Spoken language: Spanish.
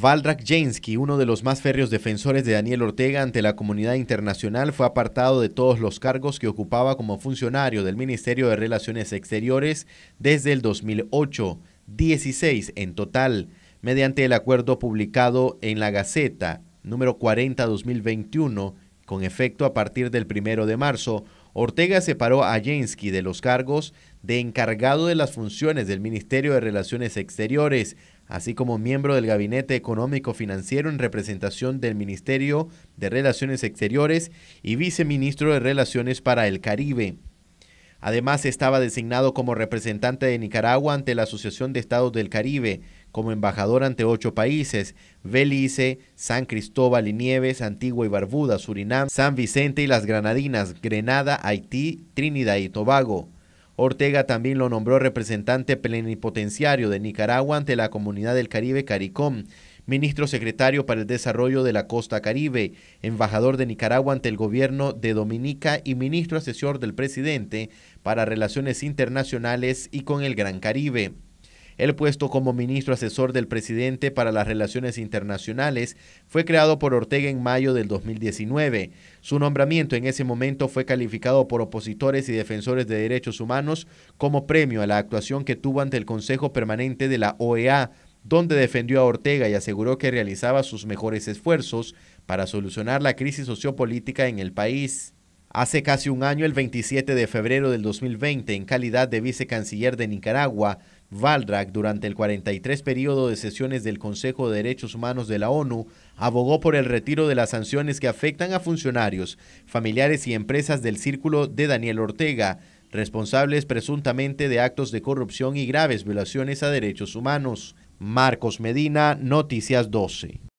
Valdrak Jensky, uno de los más férreos defensores de Daniel Ortega ante la comunidad internacional, fue apartado de todos los cargos que ocupaba como funcionario del Ministerio de Relaciones Exteriores desde el 2008, 16 en total, mediante el acuerdo publicado en la Gaceta número 40-2021, con efecto a partir del 1 de marzo. Ortega separó a Jensky de los cargos de encargado de las funciones del Ministerio de Relaciones Exteriores, así como miembro del Gabinete Económico Financiero en representación del Ministerio de Relaciones Exteriores y viceministro de Relaciones para el Caribe. Además, estaba designado como representante de Nicaragua ante la Asociación de Estados del Caribe, como embajador ante ocho países, Belice, San Cristóbal y Nieves, Antigua y Barbuda, Surinam, San Vicente y las Granadinas, Grenada, Haití, Trinidad y Tobago. Ortega también lo nombró representante plenipotenciario de Nicaragua ante la Comunidad del Caribe CARICOM, ministro secretario para el Desarrollo de la Costa Caribe, embajador de Nicaragua ante el gobierno de Dominica y ministro asesor del presidente para Relaciones Internacionales y con el Gran Caribe. El puesto como ministro asesor del presidente para las relaciones internacionales fue creado por Ortega en mayo del 2019. Su nombramiento en ese momento fue calificado por opositores y defensores de derechos humanos como premio a la actuación que tuvo ante el Consejo Permanente de la OEA donde defendió a Ortega y aseguró que realizaba sus mejores esfuerzos para solucionar la crisis sociopolítica en el país. Hace casi un año, el 27 de febrero del 2020, en calidad de vicecanciller de Nicaragua, Valdrak, durante el 43 periodo de sesiones del Consejo de Derechos Humanos de la ONU, abogó por el retiro de las sanciones que afectan a funcionarios, familiares y empresas del círculo de Daniel Ortega, responsables presuntamente de actos de corrupción y graves violaciones a derechos humanos. Marcos Medina, Noticias 12.